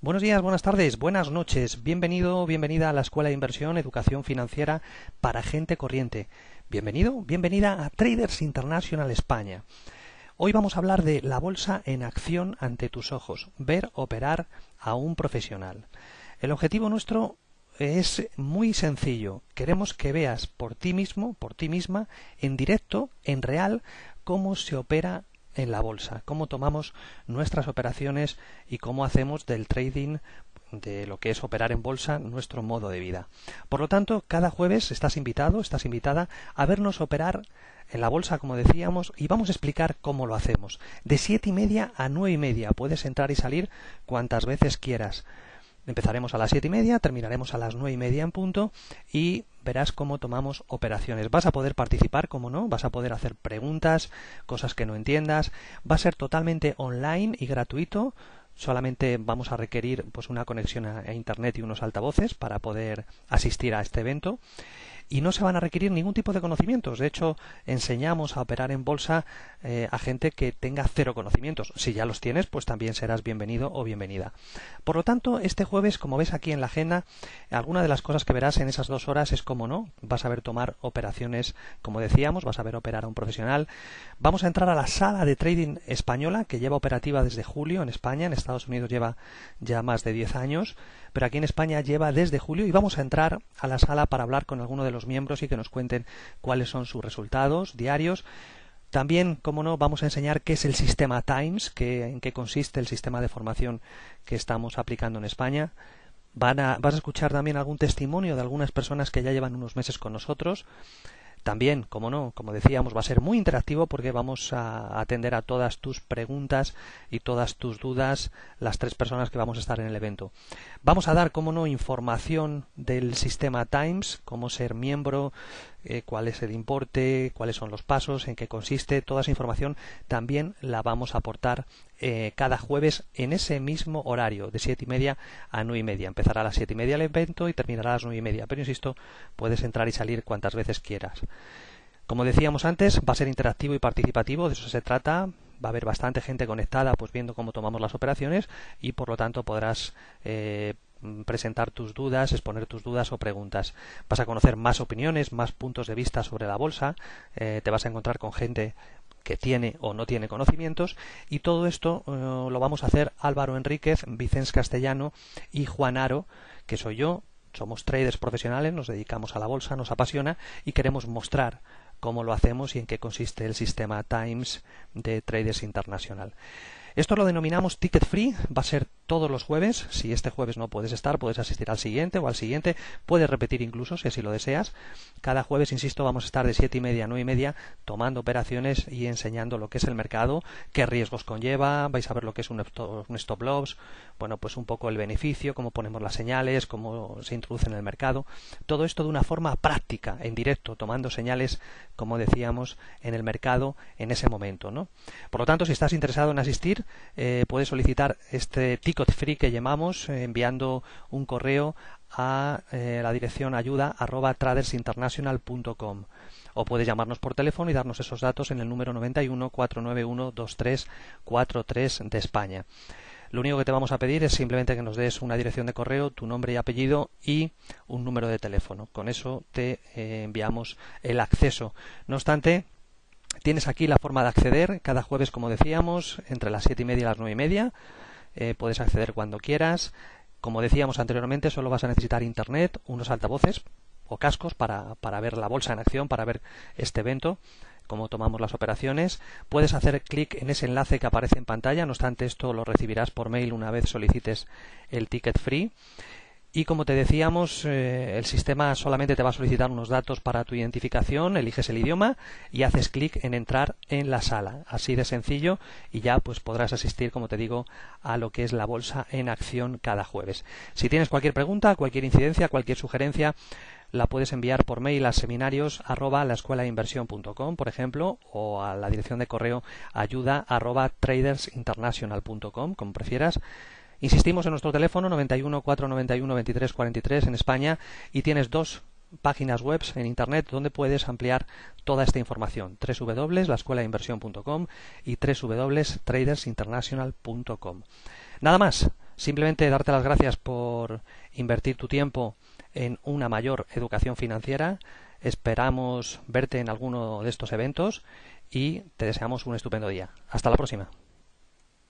Buenos días, buenas tardes, buenas noches. Bienvenido, bienvenida a la Escuela de Inversión Educación Financiera para Gente Corriente. Bienvenido, bienvenida a Traders International España. Hoy vamos a hablar de la bolsa en acción ante tus ojos, ver operar a un profesional. El objetivo nuestro es muy sencillo. Queremos que veas por ti mismo, por ti misma, en directo, en real, cómo se opera en la bolsa, cómo tomamos nuestras operaciones y cómo hacemos del trading de lo que es operar en bolsa nuestro modo de vida. Por lo tanto, cada jueves estás invitado, estás invitada a vernos operar en la bolsa, como decíamos, y vamos a explicar cómo lo hacemos. De siete y media a nueve y media puedes entrar y salir cuantas veces quieras. Empezaremos a las siete y media, terminaremos a las nueve y media en punto y verás cómo tomamos operaciones. Vas a poder participar, como no, vas a poder hacer preguntas, cosas que no entiendas. Va a ser totalmente online y gratuito. Solamente vamos a requerir pues, una conexión a Internet y unos altavoces para poder asistir a este evento y no se van a requerir ningún tipo de conocimientos. De hecho, enseñamos a operar en bolsa eh, a gente que tenga cero conocimientos. Si ya los tienes, pues también serás bienvenido o bienvenida. Por lo tanto, este jueves, como ves aquí en la agenda, alguna de las cosas que verás en esas dos horas es cómo no, vas a ver tomar operaciones, como decíamos, vas a ver operar a un profesional. Vamos a entrar a la sala de trading española que lleva operativa desde julio en España, en Estados Unidos lleva ya más de 10 años, pero aquí en España lleva desde julio y vamos a entrar a la sala para hablar con alguno de los miembros y que nos cuenten cuáles son sus resultados diarios. También, como no, vamos a enseñar qué es el sistema Times, que en qué consiste el sistema de formación que estamos aplicando en España. Van a, vas a escuchar también algún testimonio de algunas personas que ya llevan unos meses con nosotros. También, como no, como decíamos, va a ser muy interactivo porque vamos a atender a todas tus preguntas y todas tus dudas, las tres personas que vamos a estar en el evento. Vamos a dar, como no, información del sistema Times, cómo ser miembro, eh, cuál es el importe, cuáles son los pasos, en qué consiste. Toda esa información también la vamos a aportar eh, cada jueves en ese mismo horario, de siete y media a nueve y media. Empezará a las siete y media el evento y terminará a las nueve y media. Pero insisto, puedes entrar y salir cuantas veces quieras. Como decíamos antes, va a ser interactivo y participativo, de eso se trata. Va a haber bastante gente conectada, pues viendo cómo tomamos las operaciones y por lo tanto podrás eh, Mm, presentar tus dudas, exponer tus dudas o preguntas. Vas a conocer más opiniones, más puntos de vista sobre la bolsa, eh, te vas a encontrar con gente que tiene o no tiene conocimientos y todo esto eh, lo vamos a hacer Álvaro Enríquez, Vicens Castellano y Juan Aro, que soy yo. Somos traders profesionales, nos dedicamos a la bolsa, nos apasiona y queremos mostrar cómo lo hacemos y en qué consiste el sistema Times de Traders Internacional. Esto lo denominamos ticket free, va a ser todos los jueves. Si este jueves no puedes estar, puedes asistir al siguiente o al siguiente, puedes repetir incluso si así lo deseas. Cada jueves, insisto, vamos a estar de siete y media a nueve y media tomando operaciones y enseñando lo que es el mercado, qué riesgos conlleva, vais a ver lo que es un stop loss, bueno, pues un poco el beneficio, cómo ponemos las señales, cómo se introduce en el mercado. Todo esto de una forma práctica, en directo, tomando señales, como decíamos, en el mercado en ese momento. Por lo tanto, si estás interesado en asistir, eh, puedes solicitar este ticket free que llamamos eh, enviando un correo a eh, la dirección ayuda arroba tradersinternational.com o puede llamarnos por teléfono y darnos esos datos en el número 91 491 2343 de España. Lo único que te vamos a pedir es simplemente que nos des una dirección de correo, tu nombre y apellido y un número de teléfono. Con eso te enviamos el acceso. No obstante, Tienes aquí la forma de acceder cada jueves, como decíamos, entre las siete y media y las nueve y media. Eh, puedes acceder cuando quieras. Como decíamos anteriormente, solo vas a necesitar internet, unos altavoces o cascos para, para ver la bolsa en acción, para ver este evento cómo tomamos las operaciones. Puedes hacer clic en ese enlace que aparece en pantalla, no obstante esto lo recibirás por mail una vez solicites el ticket free. Y como te decíamos, eh, el sistema solamente te va a solicitar unos datos para tu identificación, eliges el idioma y haces clic en entrar en la sala. Así de sencillo y ya pues podrás asistir, como te digo, a lo que es la bolsa en acción cada jueves. Si tienes cualquier pregunta, cualquier incidencia, cualquier sugerencia, la puedes enviar por mail a seminarios arroba la escuela de inversión por ejemplo, o a la dirección de correo ayuda arroba como prefieras. Insistimos en nuestro teléfono 91 491 23 43 en España y tienes dos páginas web en internet donde puedes ampliar toda esta información www.lascuelainversión.com y www.tradersinternational.com. Nada más, simplemente darte las gracias por invertir tu tiempo en una mayor educación financiera. Esperamos verte en alguno de estos eventos y te deseamos un estupendo día. Hasta la próxima.